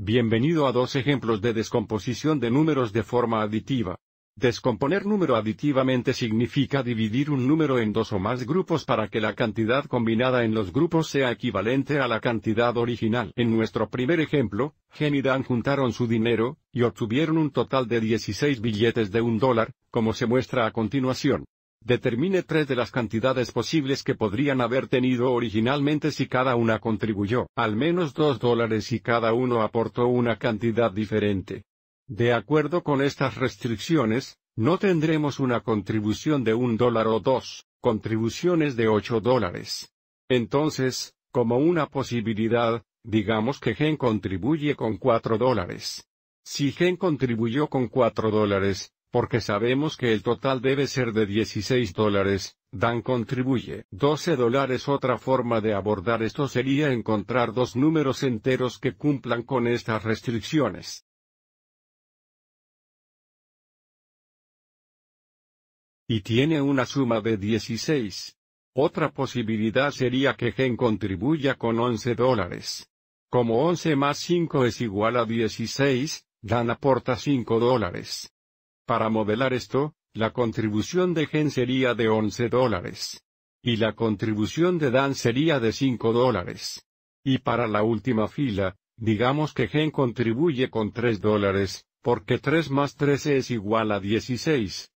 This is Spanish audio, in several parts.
Bienvenido a dos ejemplos de descomposición de números de forma aditiva. Descomponer número aditivamente significa dividir un número en dos o más grupos para que la cantidad combinada en los grupos sea equivalente a la cantidad original. En nuestro primer ejemplo, Gen y Dan juntaron su dinero, y obtuvieron un total de 16 billetes de un dólar, como se muestra a continuación. Determine tres de las cantidades posibles que podrían haber tenido originalmente si cada una contribuyó al menos dos dólares y cada uno aportó una cantidad diferente. De acuerdo con estas restricciones, no tendremos una contribución de un dólar o dos, contribuciones de ocho dólares. Entonces, como una posibilidad, digamos que Gen contribuye con cuatro dólares. Si Gen contribuyó con cuatro dólares, porque sabemos que el total debe ser de 16 dólares, Dan contribuye. 12 dólares Otra forma de abordar esto sería encontrar dos números enteros que cumplan con estas restricciones. Y tiene una suma de 16. Otra posibilidad sería que Gen contribuya con 11 dólares. Como 11 más 5 es igual a 16, Dan aporta 5 dólares. Para modelar esto, la contribución de Gen sería de 11 dólares. Y la contribución de Dan sería de 5 dólares. Y para la última fila, digamos que Gen contribuye con 3 dólares, porque 3 más 13 es igual a 16.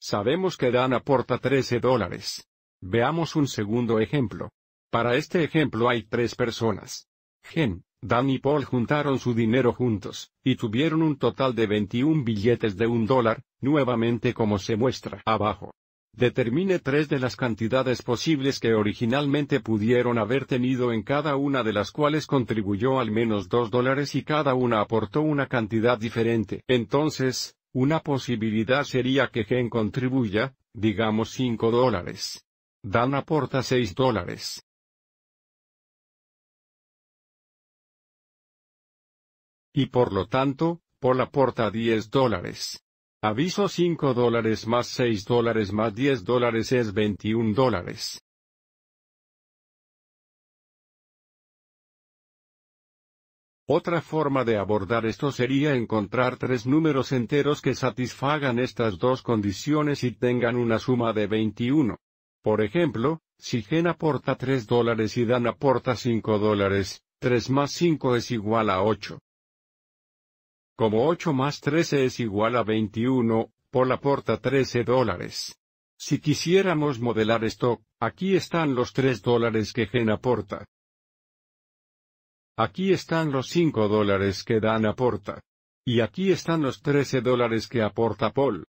Sabemos que Dan aporta 13 dólares. Veamos un segundo ejemplo. Para este ejemplo hay tres personas. Gen, Dan y Paul juntaron su dinero juntos, y tuvieron un total de 21 billetes de un dólar, nuevamente como se muestra abajo. Determine tres de las cantidades posibles que originalmente pudieron haber tenido en cada una de las cuales contribuyó al menos dos dólares y cada una aportó una cantidad diferente. Entonces, una posibilidad sería que Gen contribuya, digamos cinco dólares. Dan aporta seis dólares. Y por lo tanto, Paul aporta 10 dólares. Aviso 5 dólares más 6 dólares más 10 dólares es 21 dólares. Otra forma de abordar esto sería encontrar tres números enteros que satisfagan estas dos condiciones y tengan una suma de 21. Por ejemplo, si Gen aporta 3 dólares y Dan aporta 5 dólares, 3 más 5 es igual a 8. Como 8 más 13 es igual a 21, Paul aporta 13 dólares. Si quisiéramos modelar esto, aquí están los 3 dólares que Gen aporta. Aquí están los 5 dólares que Dan aporta. Y aquí están los 13 dólares que aporta Paul.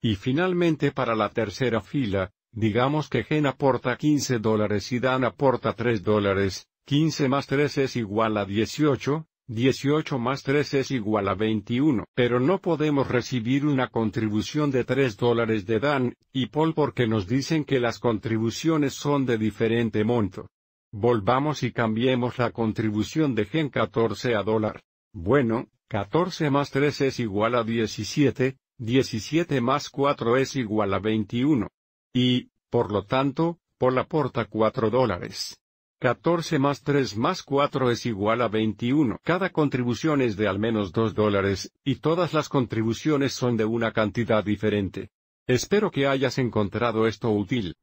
Y finalmente para la tercera fila, Digamos que Gen aporta 15 dólares y Dan aporta 3 dólares, 15 más 3 es igual a 18, 18 más 3 es igual a 21. Pero no podemos recibir una contribución de 3 dólares de Dan y Paul porque nos dicen que las contribuciones son de diferente monto. Volvamos y cambiemos la contribución de Gen 14 a dólar. Bueno, 14 más 3 es igual a 17, 17 más 4 es igual a 21. Y, por lo tanto, por la porta 4 dólares. 14 más 3 más 4 es igual a 21. Cada contribución es de al menos 2 dólares, y todas las contribuciones son de una cantidad diferente. Espero que hayas encontrado esto útil.